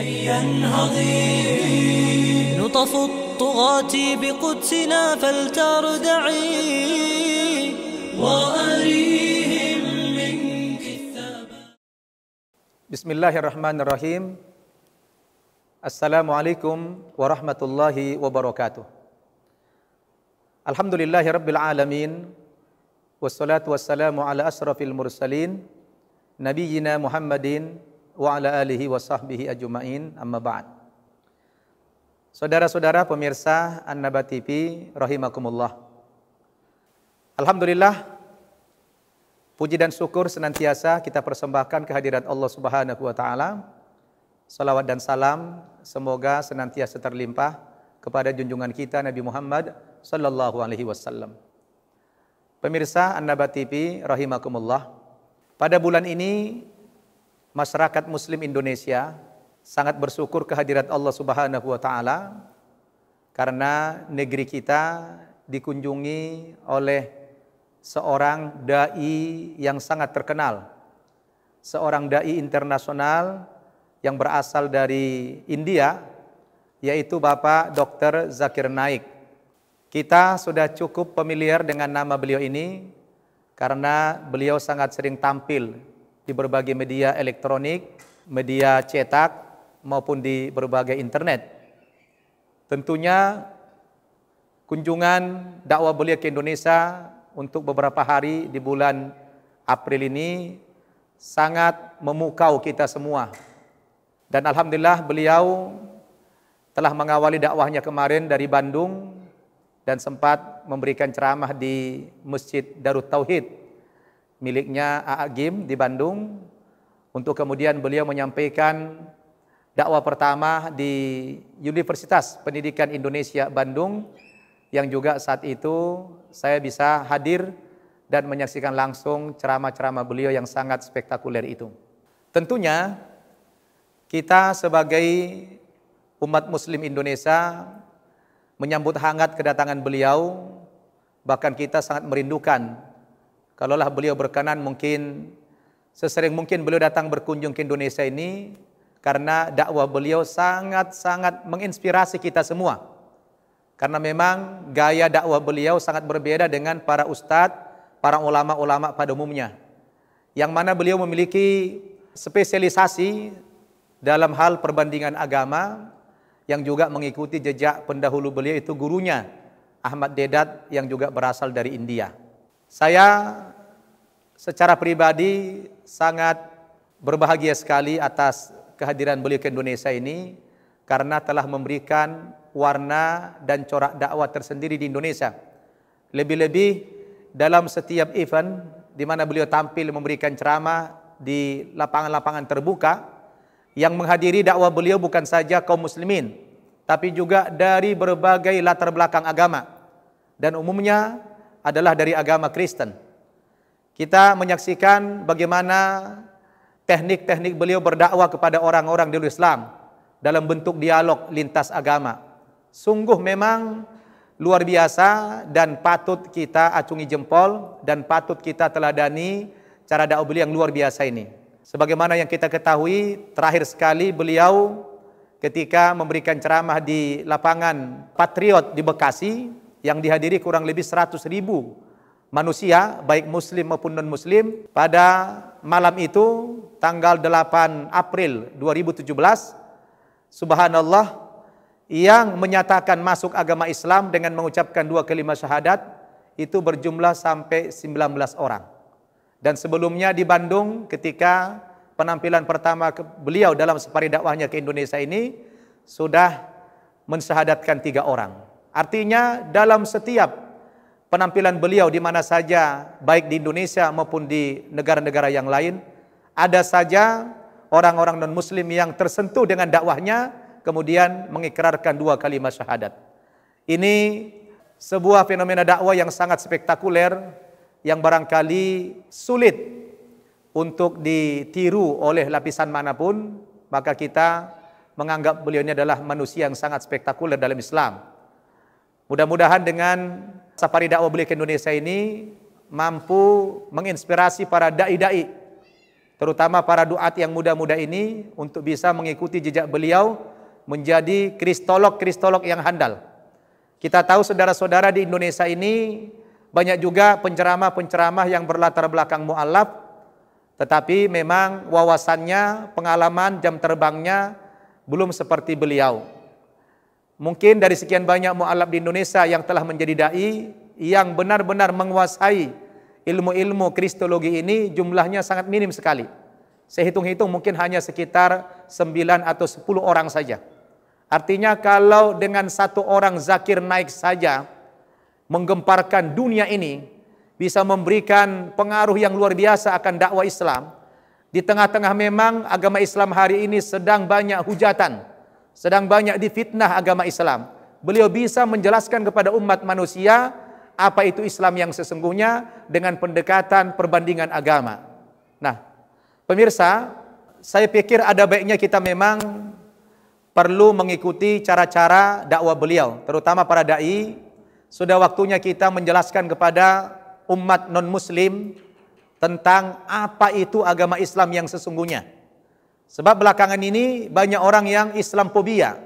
هيا انهضي نطف الطغاة بقدسنا فلتردعي وأريهم منك الثبات بسم الله الرحمن الرحيم السلام عليكم ورحمة الله وبركاته الحمد لله رب العالمين والصلاة والسلام على أشرف المرسلين نبينا محمد wa ala alihi wa sahbihi ajumain amma ba'd. Saudara-saudara pemirsa An-Naba TV rahimakumullah. Alhamdulillah puji dan syukur senantiasa kita persembahkan kehadirat Allah Subhanahu wa taala. Salawat dan salam semoga senantiasa terlimpah kepada junjungan kita Nabi Muhammad sallallahu alaihi wasallam. Pemirsa An-Naba TV rahimakumullah. Pada bulan ini masyarakat muslim Indonesia sangat bersyukur kehadirat Allah Subhanahu wa taala karena negeri kita dikunjungi oleh seorang dai yang sangat terkenal. Seorang dai internasional yang berasal dari India yaitu Bapak Dr. Zakir Naik. Kita sudah cukup familiar dengan nama beliau ini karena beliau sangat sering tampil di berbagai media elektronik, media cetak, maupun di berbagai internet. Tentunya kunjungan dakwah beliau ke Indonesia untuk beberapa hari di bulan April ini sangat memukau kita semua. Dan alhamdulillah beliau telah mengawali dakwahnya kemarin dari Bandung dan sempat memberikan ceramah di Masjid Darut Tauhid miliknya AA Gim di Bandung untuk kemudian beliau menyampaikan dakwah pertama di Universitas Pendidikan Indonesia Bandung yang juga saat itu saya bisa hadir dan menyaksikan langsung ceramah-ceramah beliau yang sangat spektakuler itu. Tentunya kita sebagai umat muslim Indonesia menyambut hangat kedatangan beliau bahkan kita sangat merindukan Kalaulah beliau berkenan mungkin sesering mungkin beliau datang berkunjung ke Indonesia ini karena dakwah beliau sangat-sangat menginspirasi kita semua. Karena memang gaya dakwah beliau sangat berbeda dengan para ustadz, para ulama-ulama pada umumnya. Yang mana beliau memiliki spesialisasi dalam hal perbandingan agama yang juga mengikuti jejak pendahulu beliau itu gurunya Ahmad Dedat yang juga berasal dari India. Saya secara pribadi sangat berbahagia sekali atas kehadiran beliau ke Indonesia ini karena telah memberikan warna dan corak dakwah tersendiri di Indonesia. Lebih-lebih dalam setiap event di mana beliau tampil memberikan ceramah di lapangan-lapangan terbuka yang menghadiri dakwah beliau bukan saja kaum muslimin tapi juga dari berbagai latar belakang agama. Dan umumnya adalah dari agama Kristen. Kita menyaksikan bagaimana teknik-teknik beliau berdakwah kepada orang-orang di luar Islam dalam bentuk dialog lintas agama. Sungguh memang luar biasa dan patut kita acungi jempol dan patut kita teladani cara dakwah beliau yang luar biasa ini. Sebagaimana yang kita ketahui terakhir sekali beliau ketika memberikan ceramah di lapangan Patriot di Bekasi yang dihadiri kurang lebih 100 ribu manusia baik muslim maupun non muslim pada malam itu tanggal 8 April 2017 subhanallah yang menyatakan masuk agama Islam dengan mengucapkan dua kelima syahadat itu berjumlah sampai 19 orang. Dan sebelumnya di Bandung ketika penampilan pertama beliau dalam separi dakwahnya ke Indonesia ini sudah mensyahadatkan tiga orang. Artinya dalam setiap penampilan beliau di mana saja baik di Indonesia maupun di negara-negara yang lain ada saja orang-orang non muslim yang tersentuh dengan dakwahnya kemudian mengikrarkan dua kalimat syahadat. Ini sebuah fenomena dakwah yang sangat spektakuler yang barangkali sulit untuk ditiru oleh lapisan manapun maka kita menganggap beliau ini adalah manusia yang sangat spektakuler dalam Islam. Mudah-mudahan dengan safari dakwah beli ke Indonesia ini mampu menginspirasi para dai-dai terutama para duat yang muda-muda ini untuk bisa mengikuti jejak beliau menjadi kristolog-kristolog yang handal. Kita tahu saudara-saudara di Indonesia ini banyak juga penceramah-penceramah yang berlatar belakang mualaf tetapi memang wawasannya, pengalaman, jam terbangnya belum seperti beliau. Mungkin dari sekian banyak mu'alaf di Indonesia yang telah menjadi da'i, yang benar-benar menguasai ilmu-ilmu kristologi ini jumlahnya sangat minim sekali. Saya hitung-hitung mungkin hanya sekitar 9 atau 10 orang saja. Artinya kalau dengan satu orang zakir naik saja, menggemparkan dunia ini, bisa memberikan pengaruh yang luar biasa akan dakwah Islam. Di tengah-tengah memang agama Islam hari ini sedang banyak hujatan sedang banyak difitnah agama Islam. Beliau bisa menjelaskan kepada umat manusia apa itu Islam yang sesungguhnya dengan pendekatan perbandingan agama. Nah, pemirsa, saya pikir ada baiknya kita memang perlu mengikuti cara-cara dakwah beliau, terutama para dai. Sudah waktunya kita menjelaskan kepada umat non-muslim tentang apa itu agama Islam yang sesungguhnya. Sebab belakangan ini banyak orang yang Islamophobia.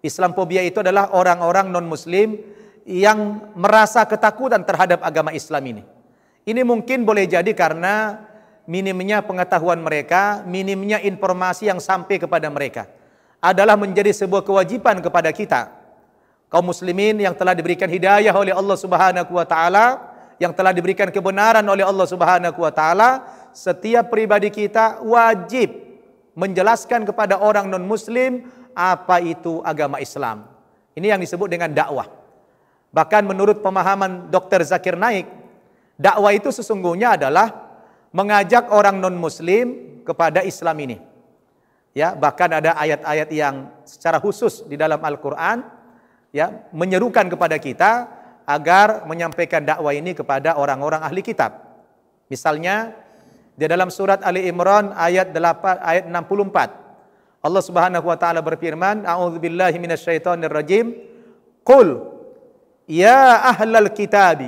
Islamophobia itu adalah orang-orang non-muslim yang merasa ketakutan terhadap agama Islam ini. Ini mungkin boleh jadi karena minimnya pengetahuan mereka, minimnya informasi yang sampai kepada mereka. Adalah menjadi sebuah kewajiban kepada kita. Kaum muslimin yang telah diberikan hidayah oleh Allah Subhanahu wa taala, yang telah diberikan kebenaran oleh Allah Subhanahu wa taala, setiap pribadi kita wajib menjelaskan kepada orang non-muslim apa itu agama Islam. Ini yang disebut dengan dakwah. Bahkan menurut pemahaman Dr. Zakir Naik, dakwah itu sesungguhnya adalah mengajak orang non-muslim kepada Islam ini. Ya, bahkan ada ayat-ayat yang secara khusus di dalam Al-Qur'an ya menyerukan kepada kita agar menyampaikan dakwah ini kepada orang-orang ahli kitab. Misalnya Di dalam surat Ali Imran ayat 8 ayat 64. Allah Subhanahu wa taala berfirman, "A'udzubillahi minasyaitonirrajim. Qul ya ahlal kitabi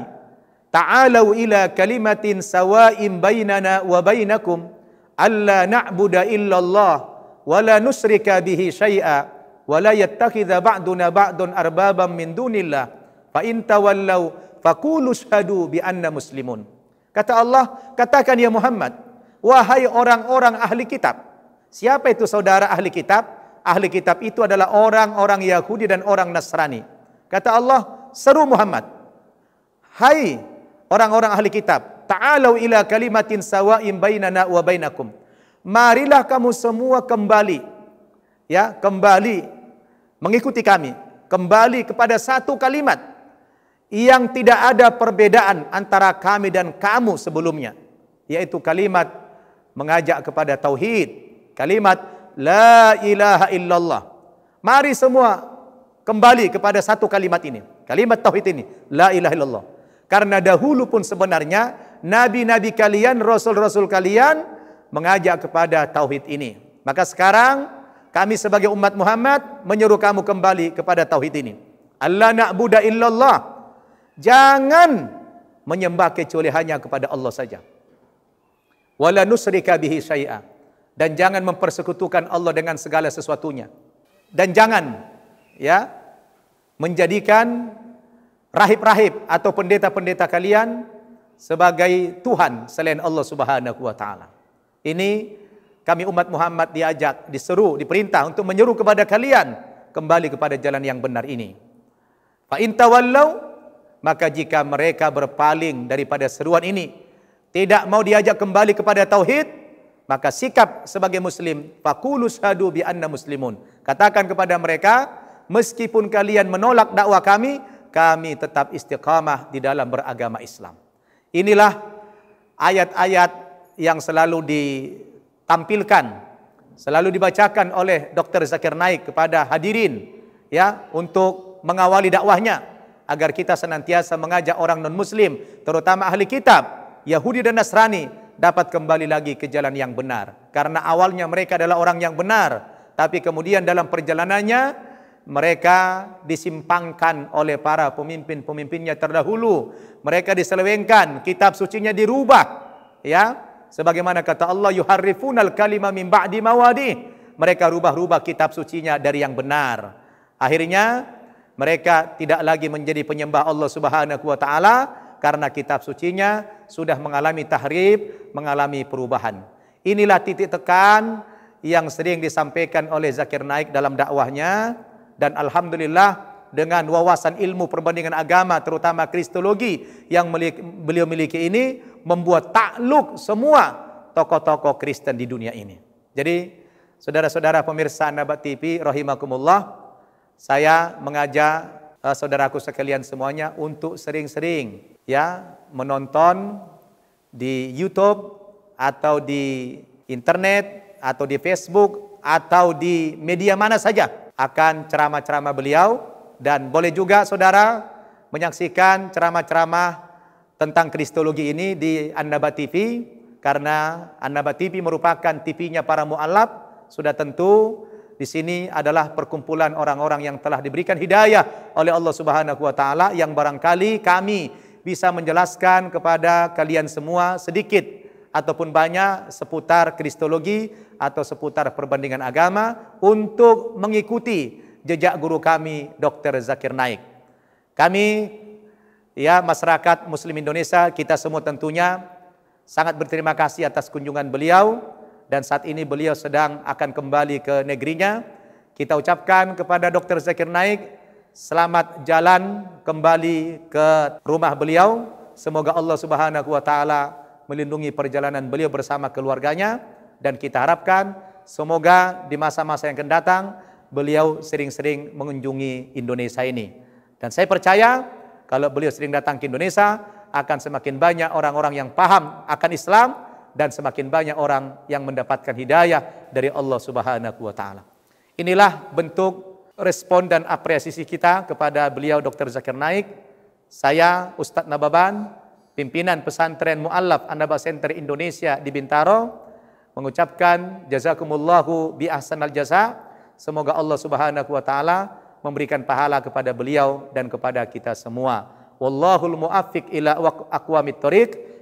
ta'alu ila kalimatin sawa'in bainana wa bainakum alla na'budu illa Allah wa la nusyrika bihi syai'a wa la yattakhidha ba'duna ba'dun arbaban min dunillah fa in tawallaw faqulu ashhadu bi anna muslimun." Kata Allah, katakan ya Muhammad, wahai orang-orang ahli kitab. Siapa itu saudara ahli kitab? Ahli kitab itu adalah orang-orang Yahudi dan orang Nasrani. Kata Allah, seru Muhammad. Hai orang-orang ahli kitab, ta'alau ila kalimatin sawa'in bainana wa bainakum. Marilah kamu semua kembali ya, kembali mengikuti kami, kembali kepada satu kalimat yang tidak ada perbedaan antara kami dan kamu sebelumnya yaitu kalimat mengajak kepada tauhid kalimat la ilaha illallah mari semua kembali kepada satu kalimat ini kalimat tauhid ini la ilaha illallah karena dahulu pun sebenarnya nabi-nabi kalian rasul-rasul kalian mengajak kepada tauhid ini maka sekarang kami sebagai umat Muhammad menyuruh kamu kembali kepada tauhid ini Allah na'budu illallah Jangan menyembah kecuali hanya kepada Allah saja. Wala nusrika bihi syai'a. Dan jangan mempersekutukan Allah dengan segala sesuatunya. Dan jangan ya menjadikan rahib-rahib atau pendeta-pendeta kalian sebagai Tuhan selain Allah Subhanahu wa taala. Ini kami umat Muhammad diajak, diseru, diperintah untuk menyeru kepada kalian kembali kepada jalan yang benar ini. Fa in maka jika mereka berpaling daripada seruan ini, tidak mau diajak kembali kepada tauhid, maka sikap sebagai muslim, fakulus hadu bi anna muslimun. Katakan kepada mereka, meskipun kalian menolak dakwah kami, kami tetap istiqamah di dalam beragama Islam. Inilah ayat-ayat yang selalu ditampilkan, selalu dibacakan oleh Dr. Zakir Naik kepada hadirin ya untuk mengawali dakwahnya agar kita senantiasa mengajak orang non-muslim, terutama ahli kitab, Yahudi dan Nasrani, dapat kembali lagi ke jalan yang benar. Karena awalnya mereka adalah orang yang benar, tapi kemudian dalam perjalanannya mereka disimpangkan oleh para pemimpin-pemimpinnya terdahulu. Mereka diselewengkan, kitab sucinya dirubah. Ya, sebagaimana kata Allah al kalima min ba'di mawadi. Mereka rubah-rubah kitab sucinya dari yang benar. Akhirnya mereka tidak lagi menjadi penyembah Allah Subhanahu wa taala karena kitab sucinya sudah mengalami tahrib, mengalami perubahan. Inilah titik tekan yang sering disampaikan oleh Zakir Naik dalam dakwahnya dan alhamdulillah dengan wawasan ilmu perbandingan agama terutama kristologi yang beliau miliki ini membuat takluk semua tokoh-tokoh Kristen di dunia ini. Jadi saudara-saudara pemirsa Nabat TV rahimakumullah saya mengajak uh, saudaraku sekalian semuanya untuk sering-sering ya menonton di YouTube atau di internet atau di Facebook atau di media mana saja akan ceramah-ceramah beliau dan boleh juga saudara menyaksikan ceramah-ceramah tentang kristologi ini di Annaba TV karena Annaba TV merupakan TV-nya para mualaf sudah tentu di sini adalah perkumpulan orang-orang yang telah diberikan hidayah oleh Allah Subhanahu wa taala yang barangkali kami bisa menjelaskan kepada kalian semua sedikit ataupun banyak seputar kristologi atau seputar perbandingan agama untuk mengikuti jejak guru kami Dr. Zakir Naik. Kami ya masyarakat muslim Indonesia kita semua tentunya sangat berterima kasih atas kunjungan beliau dan saat ini beliau sedang akan kembali ke negerinya. Kita ucapkan kepada Dr. Zakir Naik, selamat jalan kembali ke rumah beliau. Semoga Allah Subhanahu wa taala melindungi perjalanan beliau bersama keluarganya dan kita harapkan semoga di masa-masa yang akan datang beliau sering-sering mengunjungi Indonesia ini. Dan saya percaya kalau beliau sering datang ke Indonesia akan semakin banyak orang-orang yang paham akan Islam dan semakin banyak orang yang mendapatkan hidayah dari Allah Subhanahu wa taala. Inilah bentuk respon dan apresiasi kita kepada beliau Dr. Zakir Naik. Saya Ustadz Nababan, pimpinan pesantren Mu'allaf Anaba Center Indonesia di Bintaro mengucapkan jazakumullahu bi ahsanal jaza. Semoga Allah Subhanahu wa taala memberikan pahala kepada beliau dan kepada kita semua. Wallahul muafiq ila aqwamit thoriq.